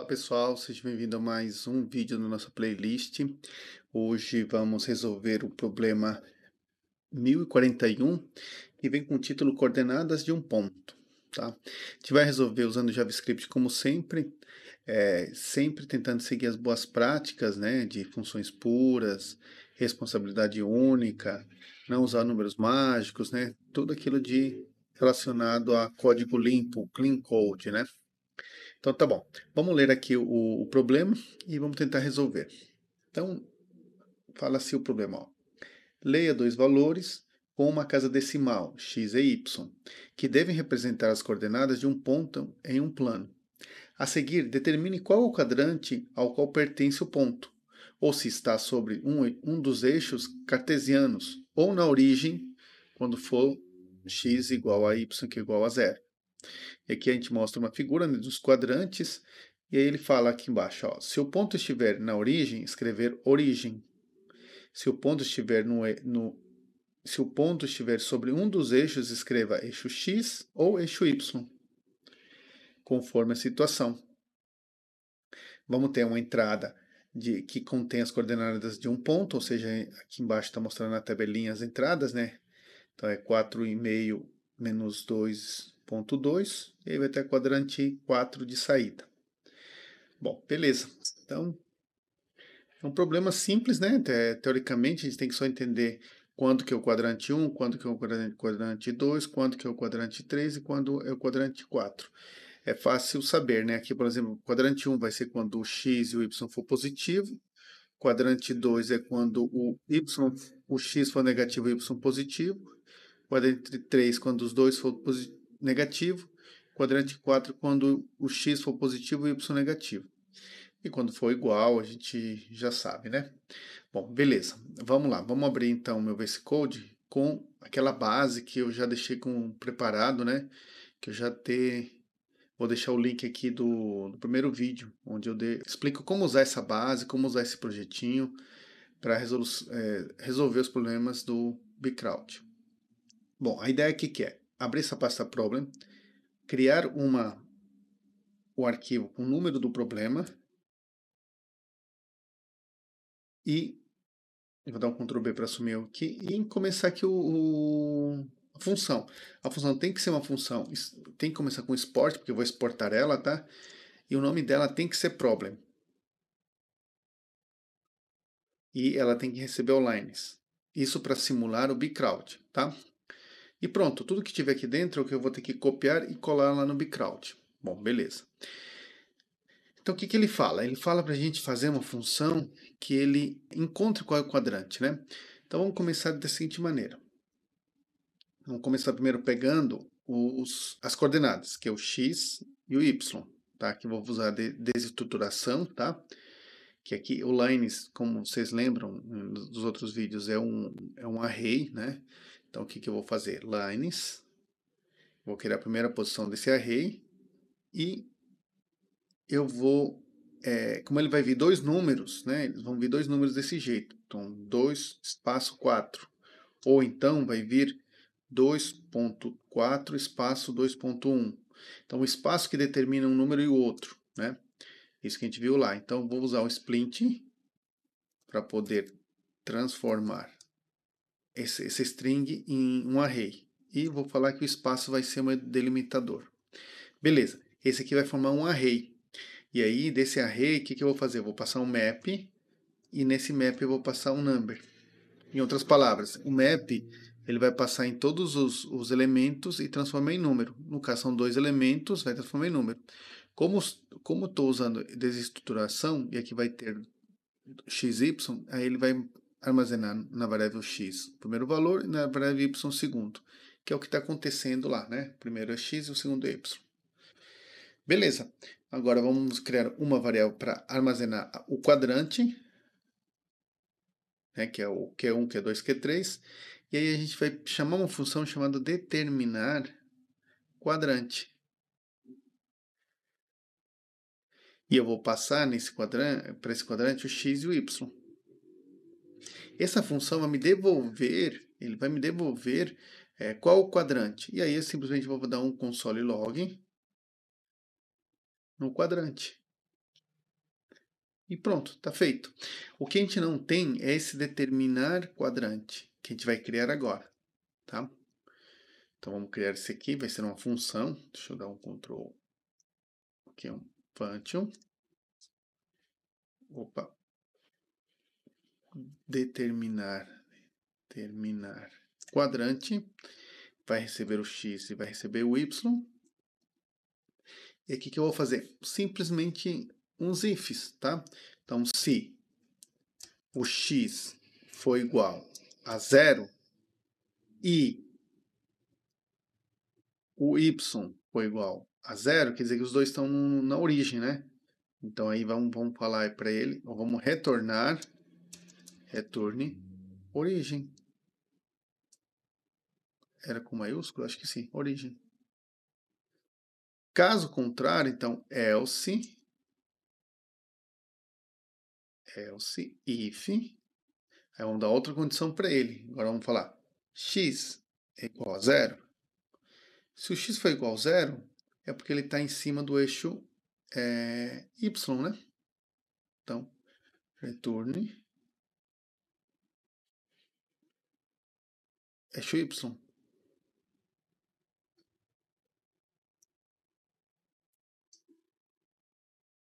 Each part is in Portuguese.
Olá pessoal, seja bem-vindo a mais um vídeo na nossa playlist. Hoje vamos resolver o problema 1041, que vem com o título Coordenadas de um Ponto. Tá? A gente vai resolver usando JavaScript como sempre, é, sempre tentando seguir as boas práticas né, de funções puras, responsabilidade única, não usar números mágicos, né, tudo aquilo de relacionado a código limpo, clean code, né? Então tá bom. Vamos ler aqui o, o problema e vamos tentar resolver. Então, fala-se assim o problema. Ó. Leia dois valores com uma casa decimal, x e y, que devem representar as coordenadas de um ponto em um plano. A seguir, determine qual o quadrante ao qual pertence o ponto, ou se está sobre um, um dos eixos cartesianos, ou na origem, quando for x igual a y, que é igual a zero. E aqui a gente mostra uma figura né, dos quadrantes, e aí ele fala aqui embaixo, ó, se o ponto estiver na origem, escrever origem. Se o ponto estiver no, no se o ponto estiver sobre um dos eixos, escreva eixo x ou eixo y, conforme a situação. Vamos ter uma entrada de, que contém as coordenadas de um ponto, ou seja, aqui embaixo está mostrando na tabelinha as entradas, né? Então é 4,5 menos 2 2.2 e aí vai ter quadrante 4 de saída. Bom, beleza. Então, é um problema simples, né? Teoricamente, a gente tem que só entender quando que é o quadrante 1, é quando que é o quadrante 2, quando que é o quadrante 3 e quando é o quadrante 4. É fácil saber, né? Aqui, por exemplo, o quadrante 1 vai ser quando o x e o y for positivo, quadrante 2 é quando o y, o x for negativo e o y positivo, quadrante 3 quando os dois for positivo, negativo, quadrante 4 quando o x for positivo e y negativo. E quando for igual, a gente já sabe, né? Bom, beleza. Vamos lá. Vamos abrir então o meu VS Code com aquela base que eu já deixei com preparado, né? Que eu já ter Vou deixar o link aqui do, do primeiro vídeo, onde eu de, explico como usar essa base, como usar esse projetinho para resolu... é, resolver os problemas do Bcrowd. Bom, a ideia aqui é que é, abrir essa pasta problem, criar uma o arquivo com o número do problema e vou dar um Ctrl B para assumir aqui e começar aqui o, o, a função. A função tem que ser uma função, tem que começar com export, porque eu vou exportar ela, tá? E o nome dela tem que ser problem. E ela tem que receber o lines. Isso para simular o bcrowd, tá? E pronto, tudo que tiver aqui dentro é o que eu vou ter que copiar e colar lá no Bcrowd. Bom, beleza. Então, o que, que ele fala? Ele fala para a gente fazer uma função que ele encontre qual é o quadrante, né? Então, vamos começar da seguinte maneira. Vamos começar primeiro pegando os, as coordenadas, que é o x e o y, tá? Que eu vou usar de desestruturação, tá? Que aqui o lines, como vocês lembram dos outros vídeos, é um, é um array, né? Então, o que, que eu vou fazer? Lines. Vou criar a primeira posição desse array. E eu vou... É, como ele vai vir dois números, né? Eles vão vir dois números desse jeito. Então, 2 espaço 4. Ou então, vai vir 2.4 espaço 2.1. Então, o espaço que determina um número e o outro, né? Isso que a gente viu lá. Então, vou usar o splint para poder transformar esse, esse string em um array. E vou falar que o espaço vai ser um delimitador. Beleza, esse aqui vai formar um array. E aí, desse array, o que, que eu vou fazer? Eu vou passar um map, e nesse map eu vou passar um number. Em outras palavras, o map ele vai passar em todos os, os elementos e transformar em número. No caso, são dois elementos, vai transformar em número. Como como estou usando desestruturação, e aqui vai ter x y aí ele vai armazenar na variável x o primeiro valor e na variável y o segundo, que é o que está acontecendo lá, né? Primeiro é x e o segundo é y. Beleza, agora vamos criar uma variável para armazenar o quadrante, né, que é o Q1, Q2, Q3, e aí a gente vai chamar uma função chamada determinar quadrante. E eu vou passar nesse quadrante, para esse quadrante o x e o y essa função vai me devolver, ele vai me devolver é, qual o quadrante. E aí eu simplesmente vou dar um console log no quadrante. E pronto, está feito. O que a gente não tem é esse determinar quadrante, que a gente vai criar agora, tá? Então vamos criar esse aqui, vai ser uma função. Deixa eu dar um control. Aqui é um function. Opa, determinar, determinar quadrante, vai receber o x e vai receber o y. E aqui que eu vou fazer? Simplesmente uns ifs, tá? Então, se o x for igual a zero e o y for igual a zero, quer dizer que os dois estão na origem, né? Então, aí vamos, vamos falar para ele, então, vamos retornar retorne origem. Era com maiúsculo? Acho que sim, origem. Caso contrário, então, else, else, if, aí vamos dar outra condição para ele. Agora vamos falar x é igual a zero. Se o x for igual a zero, é porque ele está em cima do eixo é, y, né? Então, retorne Eixo é Y.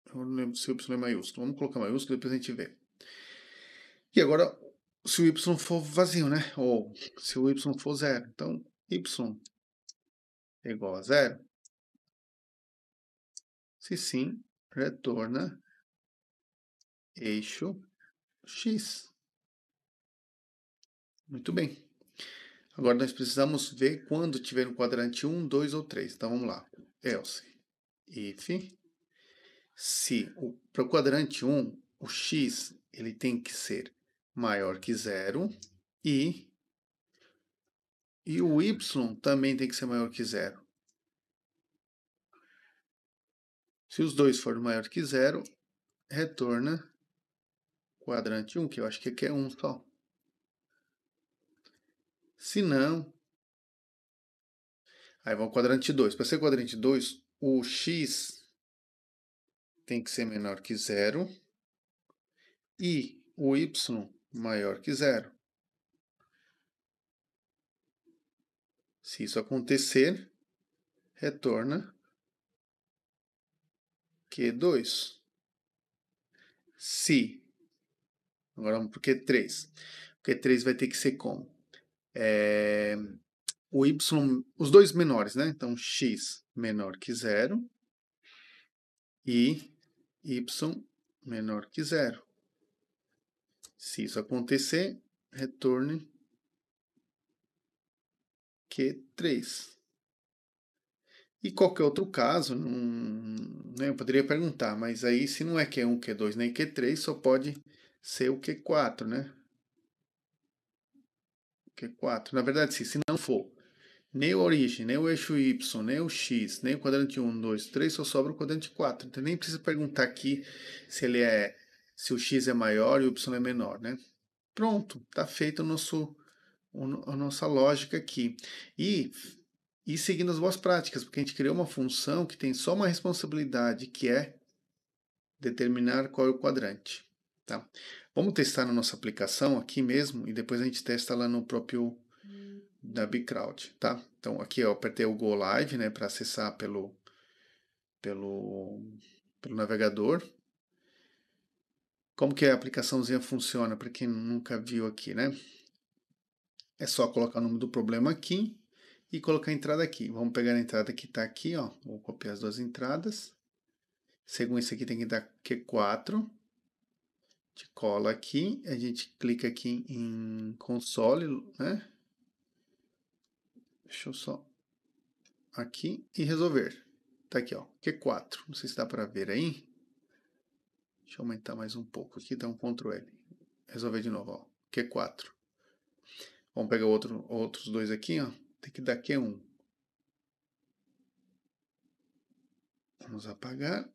Eu não lembro se o Y é maiúsculo. Vamos colocar maiúsculo, depois a gente vê. E agora, se o Y for vazio, né? Ou se o Y for zero. Então, Y é igual a zero. Se sim, retorna eixo X. Muito bem. Agora nós precisamos ver quando tiver no quadrante 1, 2 ou 3. Então vamos lá. Else if se para o quadrante 1, o x ele tem que ser maior que zero e e o y também tem que ser maior que zero. Se os dois forem maior que zero, retorna quadrante 1, que eu acho que aqui é 1 só. Se não. Aí vamos ao quadrante 2. Para ser quadrante 2, o x tem que ser menor que zero e o y maior que zero. Se isso acontecer, retorna Q2. Se. Agora vamos para o Q3. O Q3 vai ter que ser como? é, o y, os dois menores, né? Então, x menor que zero e y menor que zero. Se isso acontecer, retorne Q3. E qualquer outro caso, não, né, eu poderia perguntar, mas aí se não é Q1, Q2 nem Q3, só pode ser o Q4, né? que 4. Na verdade, sim, se não for nem a origem, nem o eixo y, nem o x, nem o quadrante 1, 2, 3, só sobra o quadrante 4. Então nem precisa perguntar aqui se ele é se o x é maior e o y é menor, né? Pronto, está feita a nossa lógica aqui. E, e seguindo as boas práticas, porque a gente criou uma função que tem só uma responsabilidade, que é determinar qual é o quadrante. Tá? Vamos testar na nossa aplicação aqui mesmo e depois a gente testa lá no próprio da hum. BigCloud, tá? Então aqui eu apertei o Go Live, né, para acessar pelo pelo pelo navegador. Como que a aplicaçãozinha funciona para quem nunca viu aqui, né? É só colocar o nome do problema aqui e colocar a entrada aqui. Vamos pegar a entrada que está aqui, ó. Vou copiar as duas entradas. Segundo isso aqui tem que dar Q4 gente cola aqui, a gente clica aqui em console, né? Deixa eu só aqui e resolver. Tá aqui, ó, Q4. Não sei se dá para ver aí. Deixa eu aumentar mais um pouco aqui, dá um Ctrl L. Resolver de novo, ó, Q4. Vamos pegar outro, outros dois aqui, ó. Tem que dar Q1. Vamos apagar,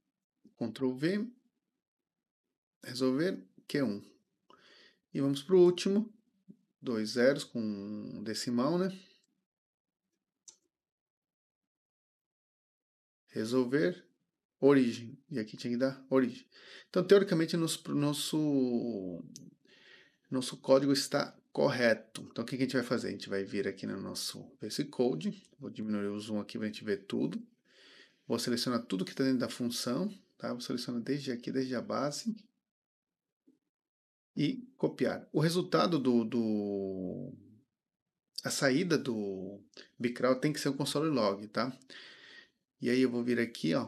Ctrl V resolver Q1. E vamos para o último, dois zeros com um decimal, né? Resolver origem. E aqui tinha que dar origem. Então, teoricamente, nosso, nosso, nosso código está correto. Então, o que a gente vai fazer? A gente vai vir aqui no nosso VS Code. Vou diminuir o zoom aqui para a gente ver tudo. Vou selecionar tudo que está dentro da função. Tá? Vou selecionar desde aqui, desde a base e copiar. O resultado do, do a saída do Bicral tem que ser o console log, tá? E aí eu vou vir aqui, ó,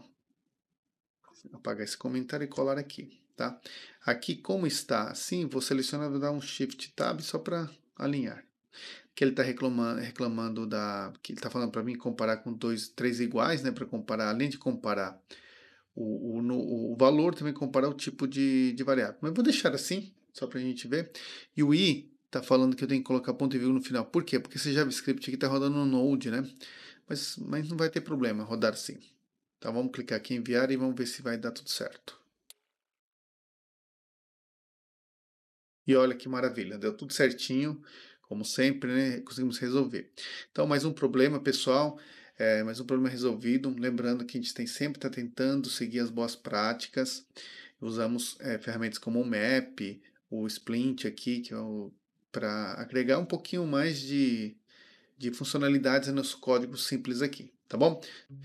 apagar esse comentário e colar aqui, tá? Aqui como está assim, vou selecionar, vou dar um shift tab só para alinhar. Que ele está reclamando, reclamando da que ele está falando para mim comparar com dois, três iguais, né, para comparar, além de comparar o, o, o valor também comparar o tipo de, de variável. Mas vou deixar assim, só para a gente ver. E o i está falando que eu tenho que colocar ponto e vírgula no final. Por quê? Porque esse JavaScript aqui está rodando no Node, né? Mas, mas não vai ter problema rodar sim. então vamos clicar aqui em enviar e vamos ver se vai dar tudo certo. E olha que maravilha, deu tudo certinho, como sempre, né? Conseguimos resolver. Então, mais um problema, pessoal. É, mais um problema resolvido. Lembrando que a gente tem sempre está tentando seguir as boas práticas. Usamos é, ferramentas como o Map, o Splint aqui, que é para agregar um pouquinho mais de, de funcionalidades no nosso código simples aqui, tá bom?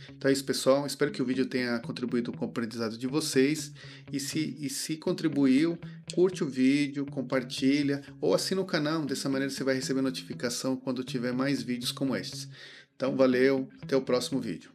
Então é isso, pessoal. Espero que o vídeo tenha contribuído com o aprendizado de vocês. E se, e se contribuiu, curte o vídeo, compartilha ou assina o canal. Dessa maneira você vai receber notificação quando tiver mais vídeos como estes. Então valeu, até o próximo vídeo.